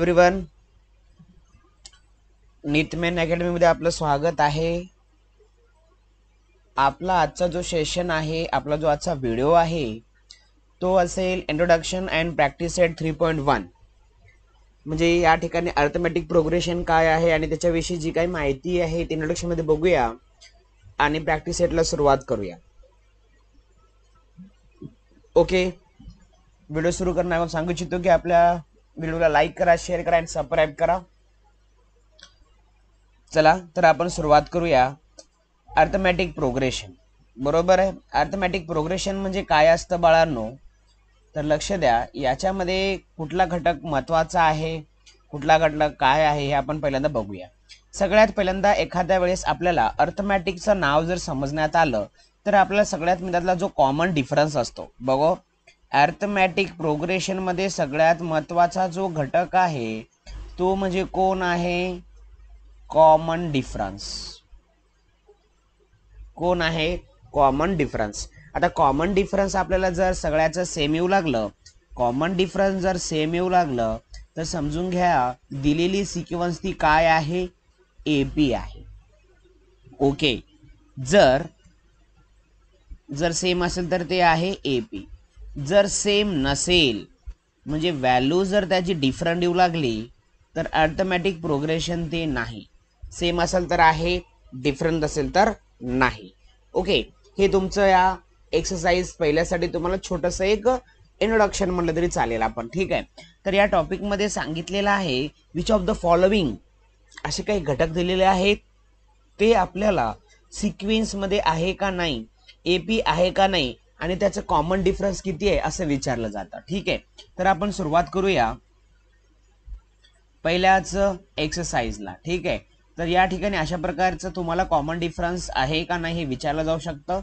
everyone academy अकॅडमीमध्ये आपलं स्वागत आहे आपला आजचा जो सेशन आहे आपला जो आजचा व्हिडिओ आहे तो असेल introduction and practice set three point one म्हणजे या ठिकाणी अर्थमॅटिक प्रोग्रेशन काय आहे आणि त्याच्याविषयी जी काही माहिती आहे ती इंट्रोडक्शनमध्ये बघूया आणि प्रॅक्टिस सेटला सुरुवात करूया ओके व्हिडिओ सुरू करणार सांगू इच्छितो की आपल्या व्हिडिओला लाईक करा शेअर करा आणि सबस्क्राईब करा चला तर आपण सुरुवात करूया अर्थमॅटिक प्रोग्रेशन बरोबर आहे अर्थमॅटिक प्रोग्रेशन म्हणजे काय असतं बाळांनो तर लक्ष द्या याच्यामध्ये कुठला घटक महत्त्वाचा आहे कुठला घटक काय आहे हे आपण पहिल्यांदा बघूया सगळ्यात पहिल्यांदा एखाद्या वेळेस आपल्याला अर्थमॅटिकचं नाव जर समजण्यात आलं तर आपल्याला सगळ्यात मिळतातला जो कॉमन डिफरन्स असतो बघो ॲर्थमॅटिक प्रोग्रेशनमध्ये सगळ्यात महत्त्वाचा जो घटक आहे तो म्हणजे कोण आहे कॉमन डिफरन्स कोण आहे कॉमन डिफरन्स आता कॉमन डिफरन्स आपल्याला जर सगळ्याचं सेम येऊ लागलं कॉमन डिफरन्स जर सेम येऊ लागलं तर समजून घ्या दिलेली सिक्वन्स ती काय आहे ए पी आहे ओके जर जर सेम असेल तर ते आहे ए पी जर सेम नसेल म्हणजे व्हॅल्यू जर त्याची डिफरंट येऊ लागली तर ॲटोमॅटिक प्रोग्रेशन ते नाही सेम असेल तर आहे डिफरंट असेल तर नाही ओके हे तुमचं या एक्सरसाइज पहिल्यासाठी तुम्हाला छोटंसं एक इंट्रोडक्शन म्हटलं तरी चालेल आपण ठीक आहे तर या टॉपिकमध्ये सांगितलेलं आहे विच ऑफ द फॉलोविंग असे काही घटक दिलेले आहेत ते आपल्याला सिक्वेन्समध्ये आहे का नाही ए पी आहे का नाही आणि त्याचं कॉमन डिफरन्स किती आहे असं विचारलं जातं ठीक आहे तर आपण सुरुवात करूया पहिल्याच एक्सरसाइजला ठीक आहे तर या ठिकाणी अशा प्रकारचं तुम्हाला कॉमन डिफरन्स आहे का नाही हे विचारलं जाऊ शकतं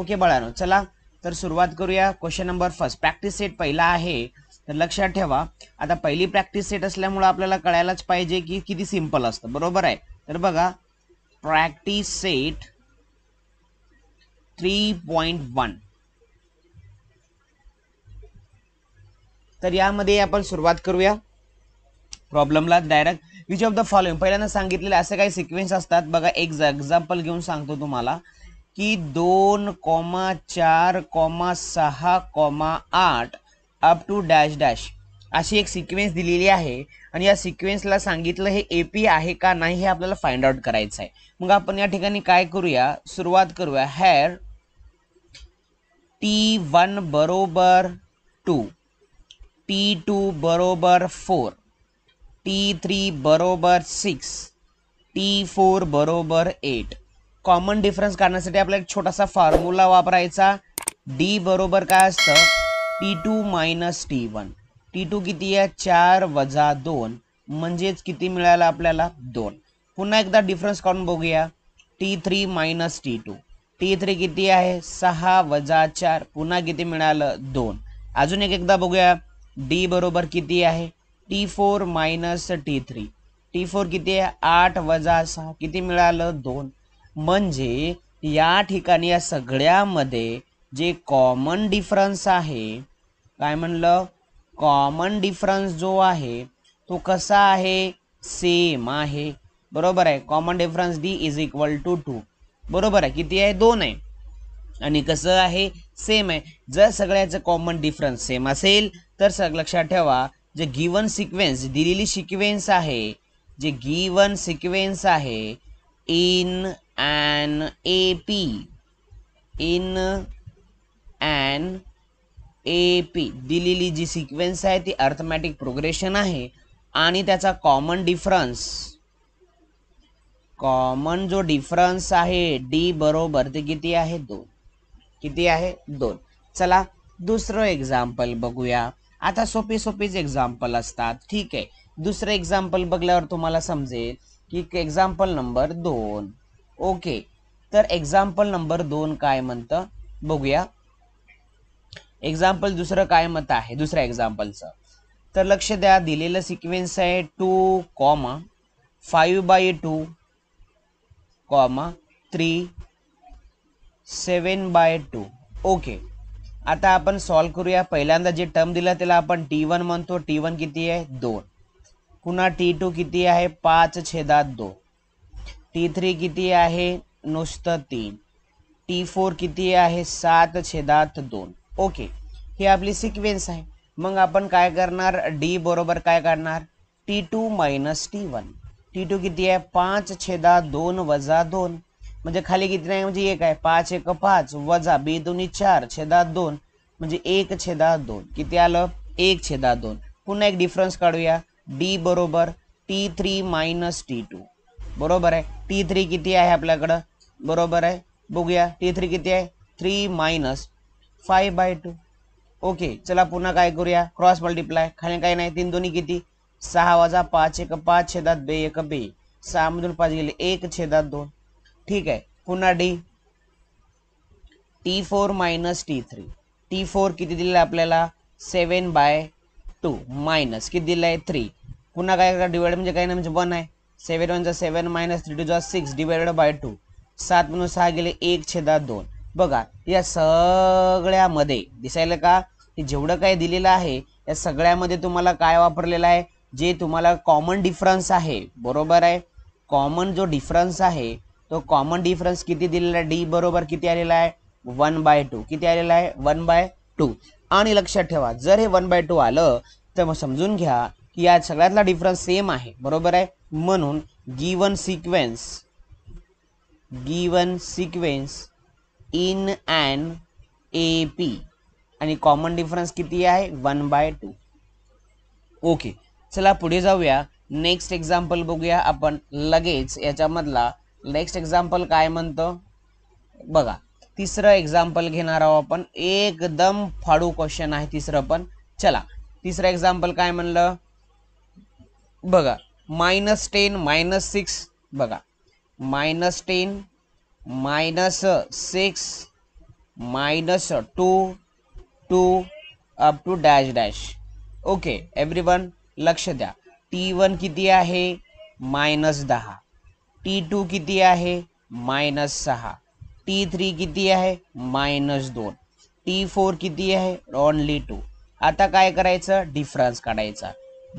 ओके बाळानो चला तर सुरुवात करूया question number first practice set पहिला आहे तर लक्षात ठेवा आता पहिली प्रॅक्टिस सेट असल्यामुळं आपल्याला कळायलाच पाहिजे की किती सिम्पल असतं बरोबर आहे तर बघा practice set three point one तर यामध्ये आपण सुरुवात करूया प्रॉब्लेमला direct which of the following पहिल्यांदा सांगितलेले असे काही सिक्वेन्स असतात बघा एक एक्झाम्पल घेऊन सांगतो तुम्हाला की दोन कॉमा चार कॉमा सहा कॉमा आठ अप टू डॅश डॅश अशी एक सिक्वेन्स दिलेली आहे आणि या सिक्वेन्सला सांगितलं हे ए पी आहे का नाही हे आपल्याला फाइंड आउट करायचं आहे मग आपण या ठिकाणी काय करूया सुरुवात करूया हॅर टी वन बरोबर टू टी टू बरोबर फोर टी थ्री बरोबर सिक्स टी फोर बरोबर एट कॉमन डिफरन्स काढण्यासाठी आपल्याला एक छोटासा फॉर्म्युला वापरायचा डी बरोबर काय असतं T two minus T one T two किती आहे चार वजा दोन म्हणजेच किती मिळाला आपल्याला दोन पुन्हा एकदा डिफरन्स काढून बघूया T three minus T two T three किती आहे सहा वजा चार पुन्हा किती मिळालं दोन अजून एक एकदा बघूया डी बरोबर किती आहे T four minus T three T four किती आहे आठ वजा सहा किती मिळालं दोन म्हणजे या ठिकाणी या सगळ्यामध्ये जे कॉमन डिफरन्स आहे काय म्हणलं कॉमन डिफरन्स जो आहे तो कसा आहे सेम आहे बरोबर आहे common difference D is equal to two बरोबर आहे किती आहे दोन आहे आणि कसं आहे सेम आहे जर सगळ्याचं कॉमन डिफरन्स सेम असेल तर सग लक्षात ठेवा जे गिवन सिक्वेन्स दिलेली सिक्वेन्स आहे जे given sequence in and and A P in and A पी दिलेली जी सिक्वेन्स आहे ती अर्थमॅटिक प्रोग्रेशन आहे आणि त्याचा कॉमन डिफरन्स कॉमन जो डिफरन्स आहे डी बरोबर ते किती आहे दोन किती आहे दोन चला दुसरं एक्झाम्पल बघूया आता सोपे सोपेच एक्झाम्पल असतात ठीक आहे दुसरं एक्झाम्पल बघल्यावर तुम्हाला समजेल की एक्झाम्पल नंबर दोन ओके तर एक्झाम्पल नंबर दोन काय म्हणतं बघूया एक्झाम्पल दुसरं काय मत आहे दुसऱ्या एक्झाम्पलचं तर लक्ष द्या दिलेलं सिक्वेन्स आहे two comma five by two comma three seven by two okay आता आपण सॉल्व करूया पहिल्यांदा जे टर्म दिला त्याला आपण टी वन म्हणतो टी वन किती आहे दोन पुन्हा टी टू किती आहे पाच छेदात दोन टी थ्री किती आहे नुसतं तीन टी फोर किती आहे सात छेदात दोन ओके ही आपली सिक्वेन्स आहे मग आपण काय करणार डी बरोबर काय करणार T two minus T one T two किती आहे पाच छेदात दोन वजा दोन म्हणजे खाली किती नाही म्हणजे एक आहे पाच एक पाच वजा बे दोन्ही चार छेदात दोन म्हणजे एक छेदात दोन किती आलं एक छेदात दोन पुन्हा एक डिफरन्स काढूया डी बरोबर T three minus T two बरोबर आहे टी थ्री किती आहे आपल्याकडं बरोबर आहे बघूया टी थ्री किती आहे three minus five by two okay चला पुन्हा काय करूया क्रॉस मल्टिप्लाय खाली काय नाही तीन दोन्ही किती सहा वाजा पाच एक पाच छेदात बे एक बे सहा मधून पाच गेले एक छेदात दोन ठीक आहे पुन्हा D T four minus T three T four किती दिलेलं आहे आपल्याला सेवन बाय टू मायनस किती दिलं आहे थ्री पुन्हा काय डिवाइड म्हणजे काय नाही म्हणजे वन आहे सेवन वनचा सेवन मायनस थ्री टूचा सिक्स डिवाइडेड बाय टू सात म्हणून सहा गेले एक छेदा दोन बघा या सगळ्यामध्ये दिसायला का जेवढं काय दिलेलं आहे या सगळ्यामध्ये तुम्हाला काय वापरलेलं आहे जे तुम्हाला कॉमन डिफरन्स आहे बरोबर आहे कॉमन जो डिफरन्स आहे तो कॉमन डिफरन्स किती दिलेला आहे डी बरोबर किती आलेला आहे वन बाय टू किती आलेला आहे वन बाय टू आणि लक्षात ठेवा जर हे वन बाय टू आलं तर मग समजून घ्या की या सगळ्यातला डिफरन्स सेम आहे बरोबर आहे म्हणून given sequence given sequence in and A P आणि कॉमन डिफरन्स किती आहे वन बाय टू ओके चला पुढे जाऊया नेक्स्ट एक्झाम्पल बघूया आपण लगेच याच्यामधला नेक्स्ट एक्झाम्पल काय म्हणतं बघा तिसरं एक्झाम्पल घेणार आहोत आपण एकदम फाडू क्वेश्चन आहे तिसरं पण चला तिसरं एक्झाम्पल काय म्हणलं बघा मायनस टेन मायनस सिक्स बघा minus ten minus six minus two two up to dash dash okay every one लक्ष द्या टी वन किती आहे मायनस दहा टी टू किती आहे मायनस सहा टी थ्री किती आहे मायनस दोन टी फोर किती आहे ऑनली टू आता काय करायचं डिफरन्स काढायचा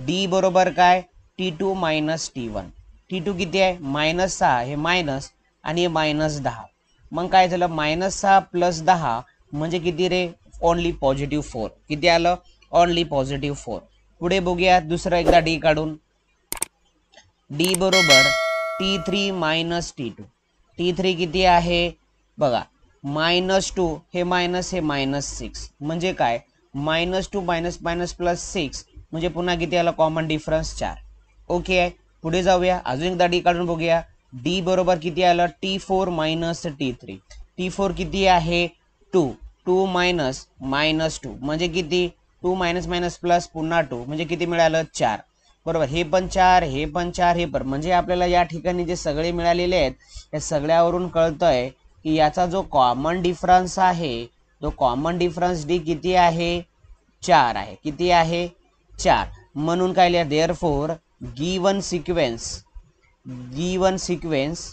डी बरोबर काय T two minus T one T two किती आहे मायनस सहा हे मायनस आणि हे मायनस दहा मग काय झालं मायनस सहा प्लस दहा म्हणजे किती रे ओनली पॉझिटिव्ह फोर किती आलं ओनली पॉझिटिव्ह फोर पुढे बघूया दुसरं एकदा डी काढून डी बरोबर T three minus T two T three किती आहे बघा मायनस टू हे मायनस हे मायनस सिक्स म्हणजे काय minus two minus minus plus six म्हणजे पुन्हा किती आला कॉमन डिफरन्स चार ओके आहे पुढे जाऊया अजून एकदा डी काढून बघूया डी बरोबर किती आलं T four minus T three T four किती आहे two two minus minus two म्हणजे किती टू मायनस मायनस प्लस पुन्हा टू म्हणजे किती मिळालं चार बरोबर हे पण चार हे पण चार हे पण म्हणजे आपल्याला या ठिकाणी जे सगळे मिळालेले आहेत या सगळ्यावरून कळतंय की याचा जो कॉमन डिफरन्स आहे तो कॉमन डिफरन्स डी किती आहे चार आहे किती आहे चार म्हणून काय लिहा therefore given sequence given sequence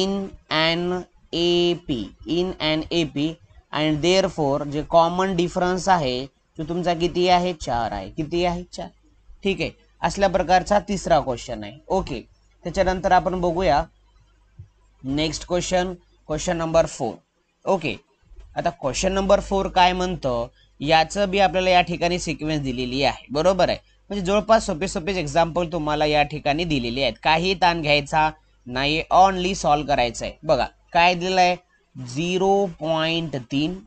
in and A P in and A P and therefore जे कॉमन डिफरन्स आहे तो तुमचा किती आहे चार आहे किती आहे चार ठीक आहे असल्या प्रकारचा तिसरा क्वेश्चन आहे ओके त्याच्यानंतर आपण बघूया next question question number four okay आता क्वेश्चन नंबर फोर काय म्हणतं याचं बी आपल्याला या ठिकाणी सिक्वेन्स दिलेली आहे बरोबर आहे म्हणजे जवळपास सोपे सोपेच एक्झाम्पल तुम्हाला या ठिकाणी दिलेली आहेत काही ताण घ्यायचा नाही ऑनली सॉल्व्ह करायचं आहे बघा काय दिलेलं आहे झिरो पॉईंट तीन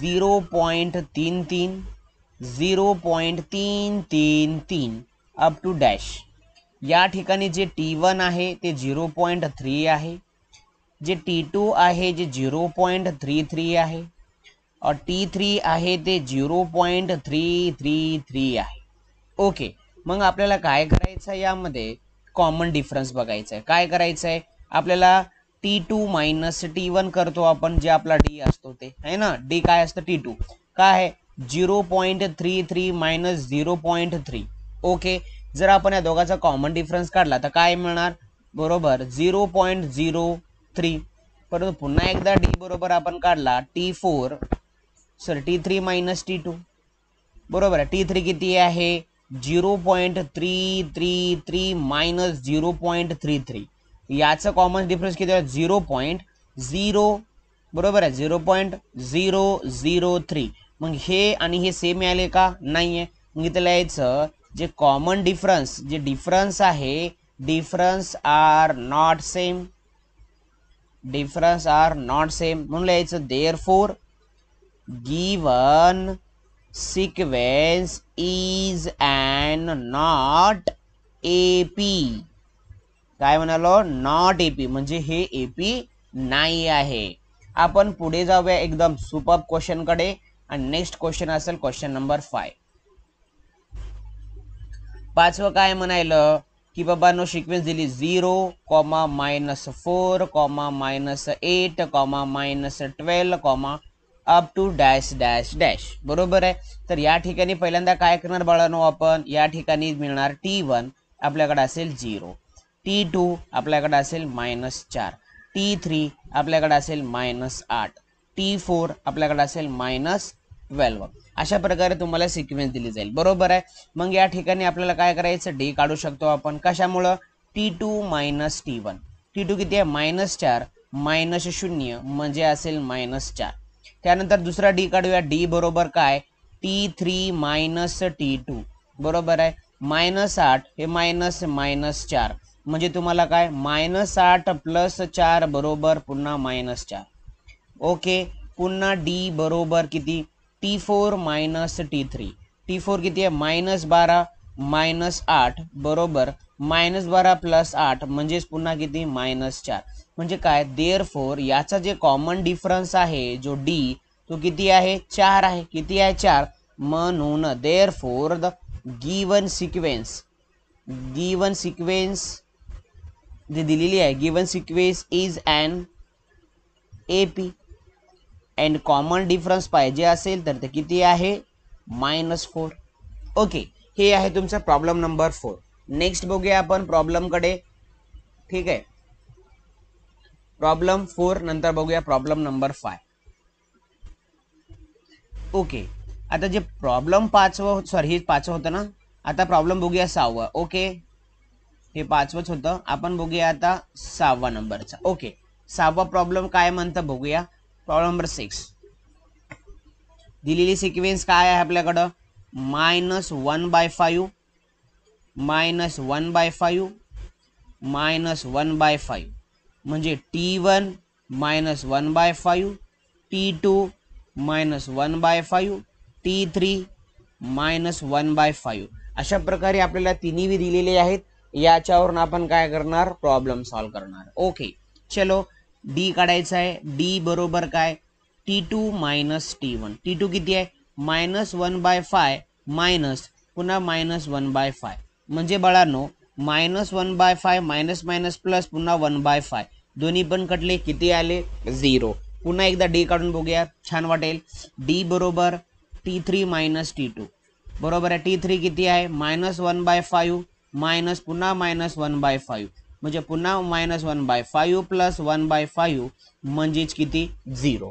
झिरो पॉईंट तीन तीन झिरो पॉईंट तीन तीन तीन अप टू डॅश या ठिकाणी जे टी वन आहे ते झिरो पॉईंट थ्री आहे जे टी टू आहे जे झिरो पॉईंट थ्री थ्री आहे टी थ्री आहे ते zero point three three three आहे ओके मग आपल्याला काय करायचं आहे यामध्ये कॉमन डिफरन्स बघायचा आहे काय करायचं आहे आपल्याला T two minus T one करतो आपण जे आपला डी असतो ते है ना डी काय असतं टी टू काय आहे zero point three three minus zero point three okay जर आपण या दोघाचा कॉमन डिफरन्स काढला तर काय मिळणार बरोबर झिरो पॉईंट झिरो थ्री परंतु पुन्हा एकदा डी बरोबर आपण काढला T four sir T three minus T two बरोबर आहे टी थ्री किती आहे zero point three three three minus zero point three three याचं कॉमन डिफरन्स किती झिरो पॉईंट झिरो बरोबर आहे zero point zero zero three मग हे आणि हे सेम मिळाले का नाही आहे मग इथं लिहायचं जे कॉमन डिफरन्स जे डिफरन्स आहे difference are not same difference are not same म्हणून लिहायचं therefore given sequence is and not A P काय म्हणालो नॉट ए पी म्हणजे हे ए पी नाही आहे आपण पुढे जाऊया एकदम सुपर क्वेश्चनकडे आणि नेक्स्ट क्वेश्चन असेल क्वेश्चन नंबर फाय पाचवं काय म्हणायलं की बाबांनो सिक्वेन्स दिली zero comma minus four comma minus eight comma minus twelve comma up to dash dash dash बरोबर आहे तर या ठिकाणी पहिल्यांदा काय करणार बाळानो आपण या ठिकाणी मिळणार टी वन आपल्याकडे असेल झिरो टी टू आपल्याकडे असेल मायनस चार टी थ्री आपल्याकडे असेल मायनस आठ टी फोर आपल्याकडे असेल मायनस ट्वेल्व अशा प्रकारे तुम्हाला सिक्वेन्स दिली जाईल बरोबर आहे मग या ठिकाणी आपल्याला काय करायचं डी काढू शकतो आपण कशामुळं T two minus T one T two किती आहे मायनस चार मायनस शून्य म्हणजे असेल मायनस चार त्यानंतर दुसरा डी काढूया डी बरोबर काय T three minus T two बरोबर आहे मायनस आठ हे मायनस मायनस चार म्हणजे तुम्हाला काय मायनस आठ प्लस चार बरोबर पुन्हा मायनस चार ओके पुन्हा डी बरोबर किती T four minus T three T four किती आहे मायनस बारा मायनस आठ बरोबर मायनस बारा प्लस आठ म्हणजेच पुन्हा किती मायनस चार म्हणजे काय देअर फोर याचा जे कॉमन डिफरन्स आहे जो डी तो किती आहे चार आहे किती आहे चार म्हणून therefore the given sequence given sequence जी दिलेली आहे given sequence is and A P and common difference पाहिजे असेल तर ते किती आहे मायनस फोर ओके हे आहे तुमचा प्रॉब्लेम नंबर फोर नेक्स्ट बघूया आपण प्रॉब्लेमकडे ठीक आहे प्रॉब्लेम फोर नंतर बघूया प्रॉब्लेम नंबर फाय ओके आता जे प्रॉब्लेम पाचवं सॉरी हे पाचवं होतं ना आता प्रॉब्लेम बघूया सहावा ओके हे पाचवंच होतं आपण बघूया आता सहावा नंबरचा ओके सहावा प्रॉब्लेम काय म्हणतं बघूया प्रॉब्लेम नंबर सिक्स दिलेली सिक्वेन्स काय आहे आपल्याकडं minus one by five minus one by five minus one by five म्हणजे T one minus one by five T two minus one by five T three minus one by five अशा प्रकारे आपल्याला तिन्ही दिलेले आहेत याच्यावरून आपण काय करणार प्रॉब्लेम सॉल्व करणार ओके चलो डी काढायचं आहे डी बरोबर काय T two minus T one T two किती आहे minus one by five minus पुन्हा मायनस वन बाय फाय म्हणजे बाळांनो minus one by five minus minus plus पुन्हा वन बाय फाय दोन्ही पण कटले किती आले झिरो पुन्हा एकदा डी काढून बघूया छान वाटेल डी बरोबर T three minus T two बरोबर आहे टी थ्री किती आहे minus one by five minus पुन्हा मायनस वन बाय फाईव्ह म्हणजे पुन्हा minus one by five plus one by five म्हणजेच किती झिरो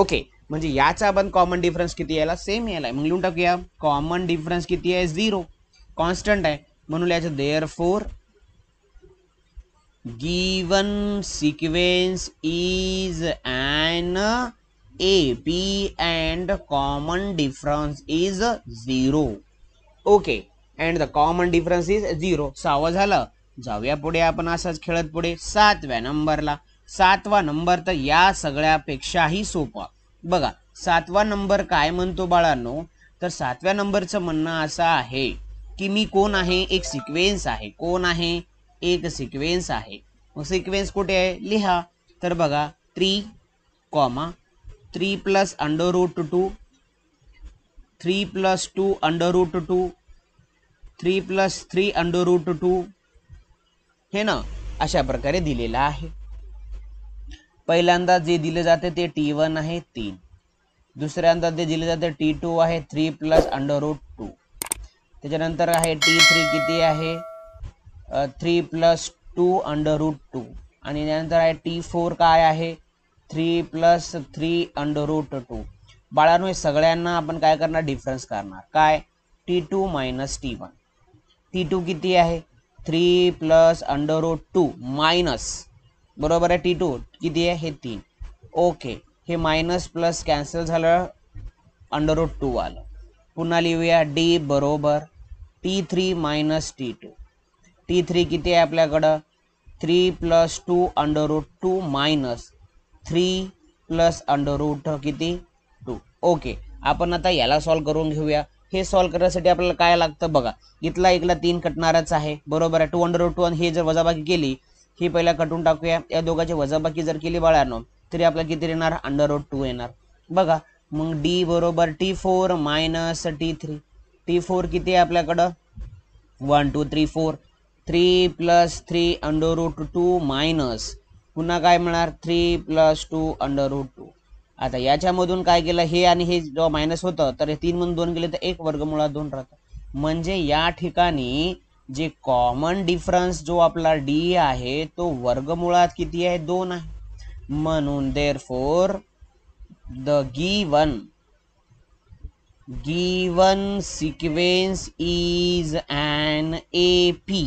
ओके म्हणजे याचा आपण कॉमन डिफरन्स किती यायला सेम यायला मग लिहून टाकूया कॉमन डिफरन्स किती आहे झिरो कॉन्स्टंट आहे म्हणून लिहायचं therefore given sequence is and A P and common difference is zero okay and the common difference is zero सावं झालं जाऊया पुढे आपण असाच खेळत पुढे सातव्या नंबरला सातवा नंबर तर या सगळ्यापेक्षाही सोपा बघा सातवा नंबर काय म्हणतो बाळांनो तर सातव्या नंबरचं म्हणणं असं आहे की मी कोण आहे एक सिक्वेन्स आहे कोण आहे एक सिक्वेन्स आहे मग सिक्वेन्स कुठे आहे लिहा तर बघा three comma three plus under root two three plus two under root two three plus three under root two हे ना अशा प्रकारे दिलेलं आहे पहिल्यांदा जे दिले जाते ते टी वन आहे तीन दुसऱ्यांदा जे दिले जाते टी टू आहे three plus under root two त्याच्यानंतर आहे टी थ्री किती आहे three plus two under root two आणि त्यानंतर आहे टी फोर काय आहे three plus three under root two बाळांनो सगळ्यांना आपण काय करणार डिफरन्स करणार काय T two minus T one T two किती आहे three plus under root two minus बरोबर आहे टी टू किती आहे हे तीन ओके हे मायनस प्लस कॅन्सल झालं अंडर रूट टू आलं पुन्हा लिहूया डी बरोबर T three minus T two T three किती आहे आपल्याकडं three plus two under root two minus three plus under root किती टू ओके आपण आता याला सॉल्व करून घेऊया हे सॉल्व्ह करण्यासाठी आपल्याला काय लागतं बघा इथला एकला तीन कटणारच आहे बरोबर आहे टू अंडर टू वन हे जर वजाबाकी केली ही पहिला कटून टाकूया या दोघांची वजाबाकी जर केली बाळानो तरी आपल्याला किती येणार अंडर रूट टू येणार बघा मग डी बरोबर T four minus T three T four किती आहे आपल्याकडं one two three four three plus three under root two minus पुन्हा काय मिळणार three plus two under root two आता याच्यामधून काय केलं हे आणि हे जेव्हा मायनस होतं तर हे तीन म्हणून दोन गेले तर एक वर्गमुळात दोन राहतं म्हणजे या ठिकाणी जे कॉमन डिफरन्स जो आपला डी आहे तो वर्गमुळात किती आहे दोन आहे म्हणून therefore the given given sequence is and A P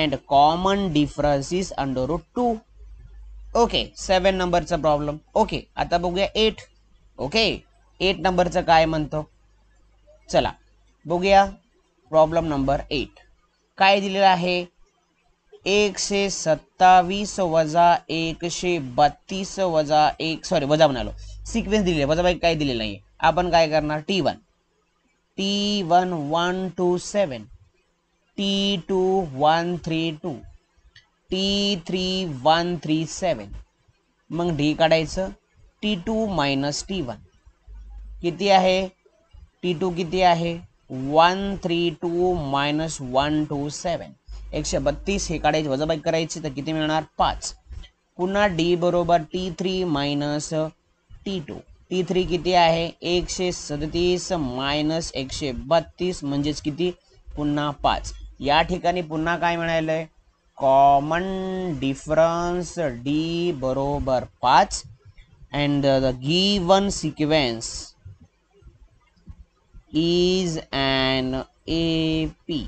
and common difference is under root two okay seven नंबरचा प्रॉब्लेम ओके आता बघूया एट ओके एट नंबरचं काय म्हणतो चला बघूया प्रॉब्लेम नंबर एट काय दिलेलं आहे एकशे सत्तावीस वजा एकशे बत्तीस वजा एक सॉरी वजा म्हणालो सिक्वेन्स दिलेला आहे वजाबाई काय दिलेलं नाही आपण काय करणार T one T one one two seven T two one three two T three one three seven मग डी काढायचं T two minus T one किती आहे टी टू किती आहे one three two minus one two seven एकशे बत्तीस हे काढायचे वजाबाई करायची तर किती मिळणार पाच पुन्हा डी बरोबर T three minus T two T three किती आहे एकशे सदतीस मायनस एकशे बत्तीस म्हणजेच किती पुन्हा पाच या ठिकाणी पुन्हा काय मिळालं आहे कॉमन डिफरन्स डी बरोबर पाच and the given sequence is and A P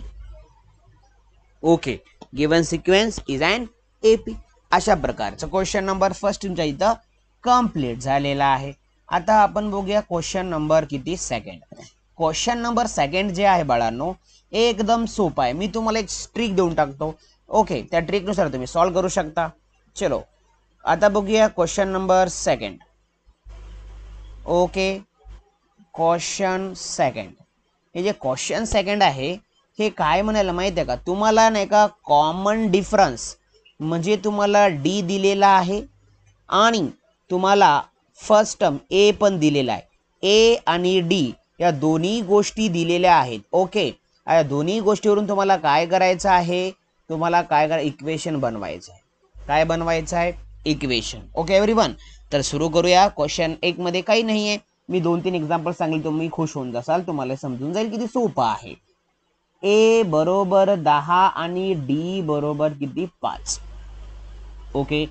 okay given sequence is and A P अशा प्रकारचं क्वेश्चन नंबर फर्स्ट तुमच्या इथं कम्प्लीट झालेला आहे आता आपण बघूया क्वेश्चन नंबर किती सेकंड क्वेश्चन नंबर सेकंड जे आहे बाळांनो एकदम सोपं आहे मी तुम्हाला एक स्ट्रिक देऊन टाकतो ओके त्या ट्रिकनुसार तुम्ही सॉल्व करू शकता चलो आता बघूया question number second okay question second हे जे क्वेश्चन सेकंड आहे हे काय म्हणायला माहिती आहे का तुम्हाला नाही का कॉमन डिफरन्स म्हणजे तुम्हाला डी दिलेला आहे आणि तुम्हाला फर्स्ट टर्म ए पण दिलेला आहे ए आणि डी या दोन्ही गोष्टी दिलेल्या आहेत ओके या दोन्ही गोष्टीवरून तुम्हाला काय करायचं आहे तुम्हाला काय काय इक्वेशन बनवायचं आहे काय बनवायचं आहे इक्वेशन ओके एव्हरी तर सुरू करूया क्वेश्चन एक मध्ये काही नाही आहे मी दोन तीन एक्झाम्पल सांगेल तुम्ही खुश होऊन जासाल तुम्हाला समजून जाईल किती सोपा आहे ए बरोबर दहा आणि डी बरोबर किती पाच ओके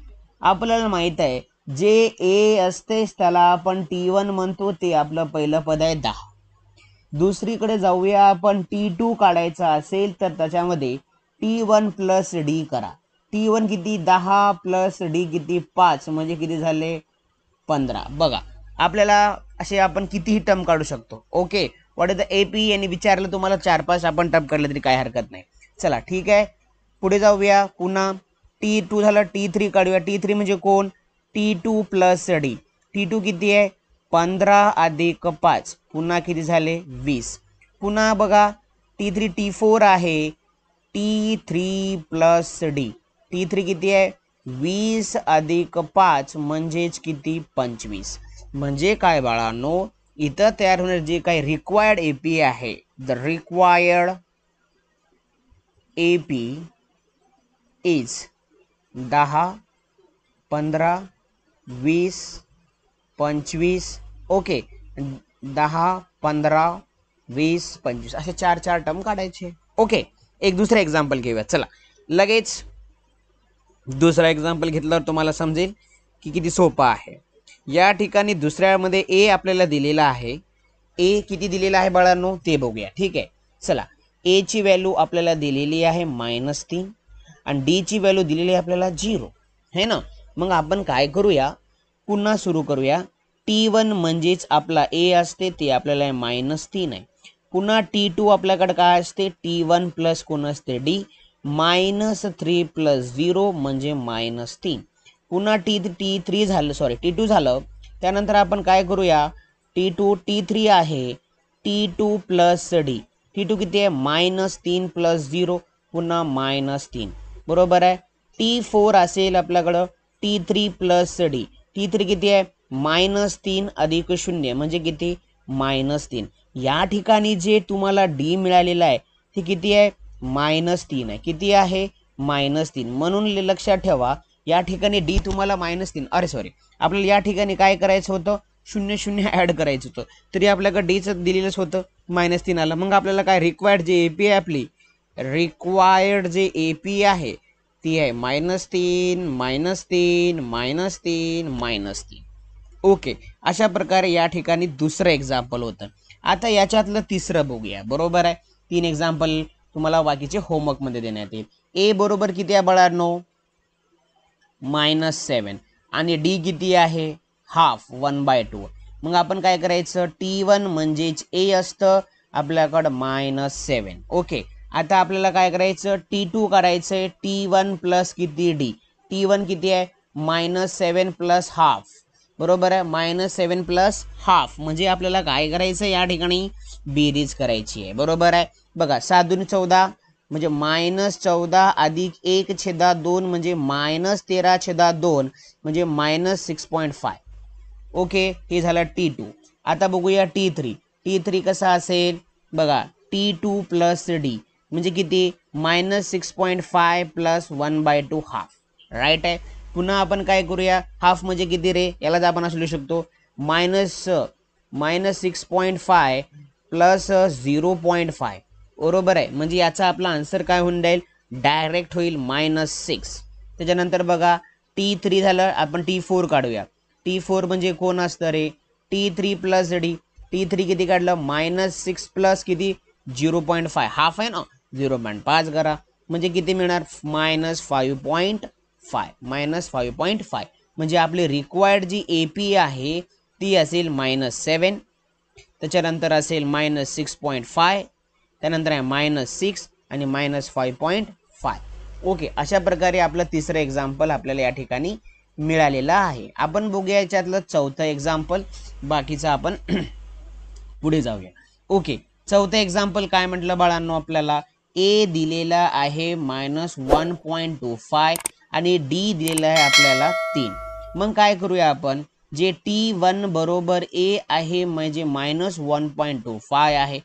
आपल्याला माहित आहे जे ए असते त्याला आपण टी वन म्हणतो ते आपलं पहिलं पद आहे दहा दुसरीकडे जाऊया आपण टी टू काढायचा असेल तर त्याच्यामध्ये टी वन प्लस डी करा टी वन किती दहा प्लस डी किती पाच म्हणजे किती झाले पंधरा बघा आपल्याला असे आपण कितीही टर्म काढू शकतो okay is the A P यांनी विचारलं तुम्हाला चार पाच आपण टर्म काढले तरी काय हरकत नाही चला ठीक आहे पुढे जाऊया पुन्हा टी टू झालं टी थ्री काढूया टी थ्री म्हणजे कोण T two plus D T two किती आहे पंधरा अधिक पाच पुन्हा किती झाले वीस पुन्हा बघा टी थ्री टी फोर आहे T three plus D T three किती आहे वीस अधिक पाच म्हणजेच किती पंचवीस म्हणजे काय बाळांनो इथं तयार होणार जे काही रिक्वायर्ड ए पी आहे the required A P is दहा पंधरा वीस पंचवीस ओके दहा पंधरा वीस पंचवीस असे चार चार टर्म काढायचे ओके एक दुसरं एक्झाम्पल घेऊया चला लगेच दुसरा एक्झाम्पल घेतल्यावर तुम्हाला समजेल की किती सोपा आहे या ठिकाणी दुसऱ्यामध्ये ए आपल्याला दिलेला आहे ए किती दिलेला आहे बाळांनो ते बघूया ठीक आहे चला ए ची व्हॅल्यू आपल्याला दिलेली आहे मायनस तीन आणि डी ची व्हॅल्यू दिलेली आहे आपल्याला झिरो है ना मग आपण काय करूया पुन्हा सुरू करूया टी वन म्हणजेच आपला ए असते ते आपल्याला मायनस तीन आहे पुन्हा टी टू आपल्याकडे काय असते टी वन प्लस कोण असते D minus three plus zero म्हणजे मायनस तीन पुन्हा टी टी थ्री झालं सॉरी टी टू झालं त्यानंतर आपण काय करूया टी टू टी थ्री आहे T two plus D T two किती आहे मायनस तीन प्लस झिरो पुन्हा मायनस तीन बरोबर आहे टी फोर असेल आपल्याकडं T three plus D T three किती आहे मायनस तीन अधिक शून्य म्हणजे किती मायनस तीन या ठिकाणी जे तुम्हाला डी मिळालेलं आहे ते किती आहे मायनस तीन आहे किती आहे मायनस तीन म्हणून लक्षात ठेवा या ठिकाणी डी तुम्हाला मायनस तीन अरे सॉरी आपल्याला या ठिकाणी काय करायचं होतं शून्य शून्य ॲड करायचं होतं तरी आपल्याकडे डीचं दिलेलंच होतं मायनस तीन आलं मग आपल्याला काय रिक्वायर्ड जे ए पी आहे आपली रिक्वायर्ड जे ए पी आहे ती आहे मायनस तीन मायनस तीन मायनस तीन मायनस तीन ओके अशा प्रकारे या ठिकाणी दुसरं एक्झाम्पल होतं आता याच्यातलं तिसरं बघूया बरोबर आहे तीन एक्झाम्पल तुम्हाला बाकीचे होमवर्कमध्ये देण्यात येईल ए बरोबर किती आहे बाळांनो मायनस सेवन आणि डी किती आहे हाफ वन बाय टू मग आपण काय करायचं टी वन म्हणजेच ए असतं आपल्याकडं मायनस सेवन ओके आता आपल्याला काय करायचं टी टू करायचंय टी वन प्लस किती डी टी वन किती आहे मायनस सेवन प्लस हाफ बरोबर आहे मायनस सेवन प्लस हाफ म्हणजे आपल्याला काय करायचं या ठिकाणी बेरीज करायची आहे बरोबर आहे बघा सात दोन चौदा म्हणजे मायनस चौदा अधिक एक छेदा दोन म्हणजे मायनस तेरा छेदा दोन म्हणजे minus six point five okay हे झालं टी टू आता बघूया टी थ्री टी थ्री कसा असेल बघा टी टू प्लस डी म्हणजे किती minus six point five plus one by two half right आहे पुन्हा आपण काय करूया हाफ म्हणजे किती रे यालाच आपण असं लिहू शकतो minus minus six point five plus zero point five बरोबर आहे म्हणजे याचा आपला आन्सर काय होऊन जाईल डायरेक्ट होईल मायनस सिक्स त्याच्यानंतर बघा टी थ्री झालं आपण टी फोर काढूया टी फोर म्हणजे कोण असतं रे T three plus D T three किती काढलं मायनस सिक्स प्लस किती झिरो पॉईंट फाय हाफ आहे ना झिरो पॉईंट पाच करा म्हणजे किती मिळणार minus five point five minus five point five म्हणजे आपली रिक्वायर्ड जी ए पी आहे ती असेल मायनस सेवन त्याच्यानंतर असेल मायनस सिक्स पॉईंट फाय त्यानंतर आहे मायनस सिक्स आणि minus five point five okay अशा प्रकारे आपलं तिसरं एक्झाम्पल आपल्याला या ठिकाणी मिळालेलं आहे आपण बघूया याच्यातलं चौथं एक्झाम्पल बाकीचं आपण पुढे जाऊया ओके चौथं एक्झाम्पल काय म्हटलं बाळांनो आपल्याला ए दिलेला आहे minus one point two five आणि डी दिलेलं आहे आपल्याला तीन मग काय करूया आपण जे टी वन बरोबर ए आहे म्हणजे minus one point two five आहे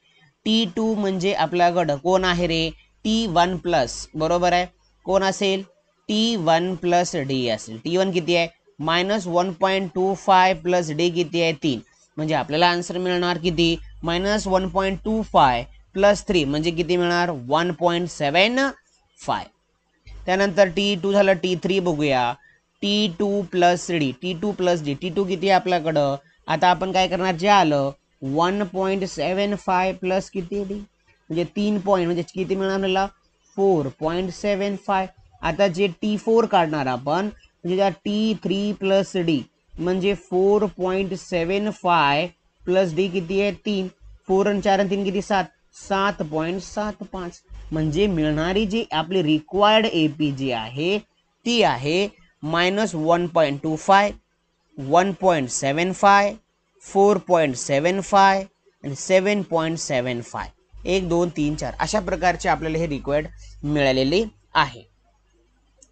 टी टू म्हणजे आपल्याकडं कोण आहे रे टी वन प्लस बरोबर आहे कोण असेल टी वन प्लस डी असेल टी वन किती आहे minus one point two five plus D किती आहे तीन म्हणजे आपल्याला आन्सर मिळणार किती minus one point two five plus three म्हणजे किती मिळणार वन पॉईंट सेवन फाय त्यानंतर टी टू झालं टी थ्री बघूया T two plus D T two plus D T two किती आहे आपल्याकडं आता आपण काय करणार जे आलं one point seven five plus किती डी म्हणजे तीन पॉईंट म्हणजे किती मिळणार आपल्याला फोर पॉईंट सेवन फाय आता जे टी फोर काढणार आपण म्हणजे टी थ्री प्लस डी म्हणजे four point seven five plus D किती आहे तीन फोर आणि चार आणि तीन किती सात सात पॉईंट सात पाच म्हणजे मिळणारी जी आपली रिक्वायर्ड ए पी जी आहे ती आहे minus one point two five one point seven five four point seven five आणि सेवन पॉईंट सेवन फाय एक दोन तीन चार अशा प्रकारचे आपल्याला हे रिक्वायर्ड मिळालेले आहे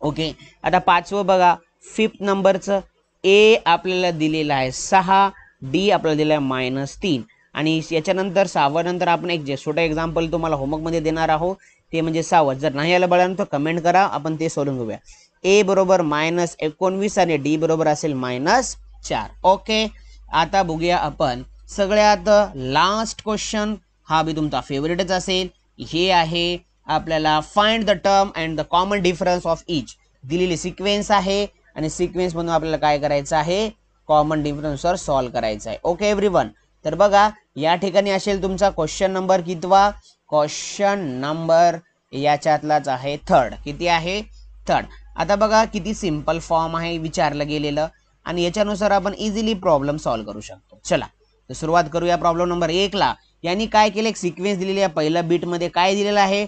ओके आता पाचवं बघा फिफ्थ नंबरचं ए आपल्याला दिलेलं आहे सहा डी आपल्याला दिलं आहे मायनस तीन आणि याच्यानंतर सहावानंतर आपण एक जे छोटं एक्झाम्पल तुम्हाला होमवर्कमध्ये देणार आहोत ते म्हणजे सहावं जर नाही आलं बळानं तर कमेंट करा आपण ते सोडून घेऊया ए बरोबर मायनस एकोणवीस आणि डी बरोबर असेल मायनस चार ओके आता बघूया आपण सगळ्यात लास्ट क्वेश्चन हा बी तुमचा फेवरेटच असेल हे आहे आपल्याला find the term and the common difference of each दिलेली सिक्वेन्स आहे आणि सिक्वेन्स म्हणून आपल्याला काय करायचं आहे कॉमन डिफरन्सवर सॉल्व्ह करायचं आहे ओके एव्हरी वन तर बघा या ठिकाणी असेल तुमचा क्वेश्चन नंबर कितवा क्वेश्चन नंबर याच्यातलाच आहे थर्ड किती आहे थर्ड आता बघा किती सिम्पल फॉर्म आहे विचारलं गेलेलं आणि याच्यानुसार आपण इझिली प्रॉब्लेम सॉल्व्ह करू शकतो चला तर सुरुवात करूया प्रॉब्लेम नंबर एकला यांनी काय केलं एक सिक्वेन्स दिलेली आहे पहिल्या बीटमध्ये काय दिलेलं आहे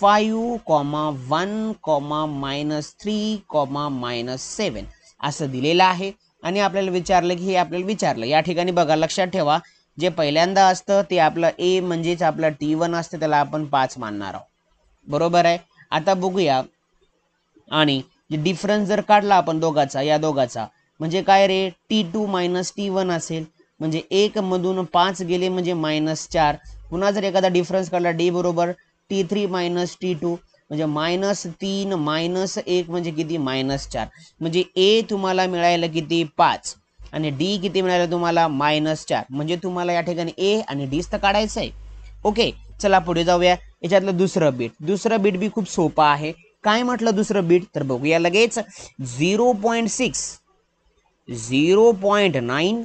five comma one comma minus three comma minus seven असं दिलेलं आहे आणि आपल्याला विचारलं की हे आपल्याला विचारलं या ठिकाणी बघा लक्षात ठेवा जे पहिल्यांदा असतं ते आपलं ए म्हणजेच आपलं टी वन असतं त्याला आपण पाच मानणार आहोत बरोबर आहे आता बघूया आणि डिफरन्स जर काढला आपण दोघाचा या दोघाचा म्हणजे काय रे T two minus T one असेल म्हणजे एक मधून पाच गेले म्हणजे मायनस चार पुन्हा जर एखादा डिफरन्स काढला डी बरोबर T three minus T two म्हणजे मायनस तीन मायनस एक म्हणजे किती मायनस चार म्हणजे ए तुम्हाला मिळायला किती पाच आणि डी किती मिळालं तुम्हाला मायनस चार म्हणजे तुम्हाला या ठिकाणी ए आणि डीच तर काढायचं आहे ओके चला पुढे जाऊया याच्यातलं दुसरं बीट दुसरं बीट बी खूप सोपा आहे काय म्हटलं दुसरं बीट तर बघूया लगेच zero point six zero point nine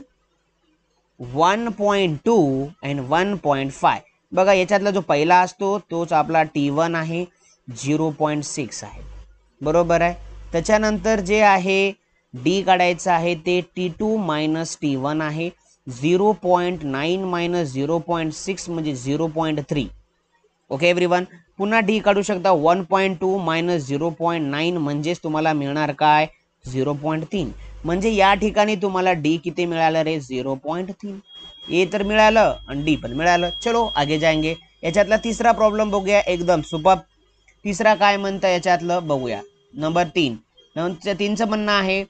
one point two and one point five बघा याच्यातला जो पहिला असतो तोच आपला टी वन आहे झिरो पॉईंट सिक्स आहे बरोबर आहे त्याच्यानंतर जे आहे डी काढायचं आहे ते T two minus T one आहे zero point nine minus zero point six म्हणजे zero point three okay every everyone पुन्हा डी काढू शकता one point two minus zero point nine म्हणजेच तुम्हाला मिळणार काय झिरो पॉईंट तीन म्हणजे या ठिकाणी तुम्हाला डी किती मिळालं रे झिरो पॉईंट तीन ए तर मिळालं आणि डी पण मिळालं चलो आगे जायंगे याच्यातला तिसरा प्रॉब्लेम बघूया एकदम सुपर तिसरा काय म्हणतं याच्यातलं बघूया नंबर तीन नंतर तीनचं म्हणणं आहे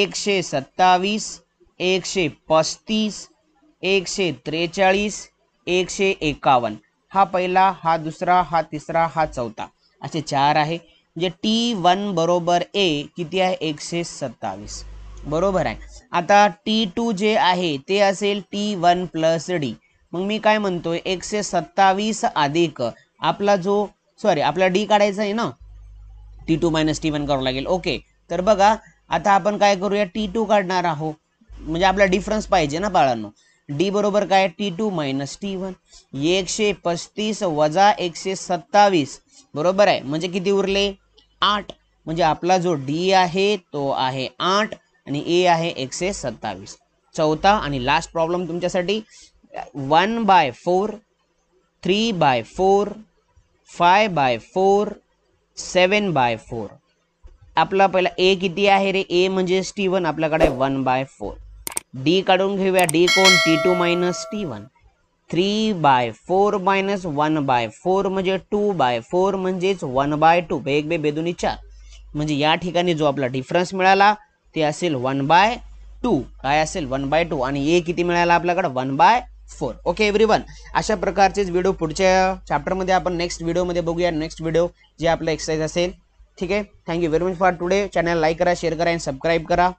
एकशे सत्तावीस एकशे पस्तीस एकशे त्रेचाळीस एकशे एकावन्न हा पहिला हा दुसरा हा तिसरा हा चौथा असे चार आहे म्हणजे टी वन बरोबर ए किती आहे एकशे सत्तावीस बरोबर आहे आता टी टू जे आहे ते असेल टी वन प्लस डी मग मी काय म्हणतोय एकशे सत्तावीस अधिक आपला जो सॉरी आपल्याला डी काढायचं आहे ना T two minus T one करावं लागेल ओके तर बघा आता आपण काय करूया टी टू काढणार आहोत म्हणजे आपला डिफरन्स पाहिजे ना बाळांनो डी बरोबर काय T two minus T one एकशे पस्तीस वजा एकशे सत्तावीस बरोबर आहे म्हणजे किती उरले आठ म्हणजे आपला जो डी आहे तो आहे आठ आणि ए आहे एकशे सत्तावीस चौथा आणि लास्ट प्रॉब्लेम तुमच्यासाठी one by four three by four five by four seven by four आपला पहिला ए किती आहे रे ए म्हणजेच टी वन आपल्याकडे वन बाय फोर डी काढून घेऊया डी कोण T two minus T one three by four minus one by four म्हणजे टू बाय फोर म्हणजेच वन बाय टू बेग बे बेदुनी चार म्हणजे या ठिकाणी जो आपला डिफरन्स मिळाला ते असेल वन बाय टू काय असेल वन बाय टू आणि ए किती मिळाला आपल्याकडे one by four okay every everyone अशा प्रकारचे व्हिडिओ पुढच्या चॅप्टरमध्ये आपण नेक्स्ट व्हिडिओमध्ये बघूया नेक्स्ट व्हिडिओ जे आपले एक्सरसाइज असेल ठीक आहे thank you very much for today channel like करा शेअर करा अँड सबस्क्राईब करा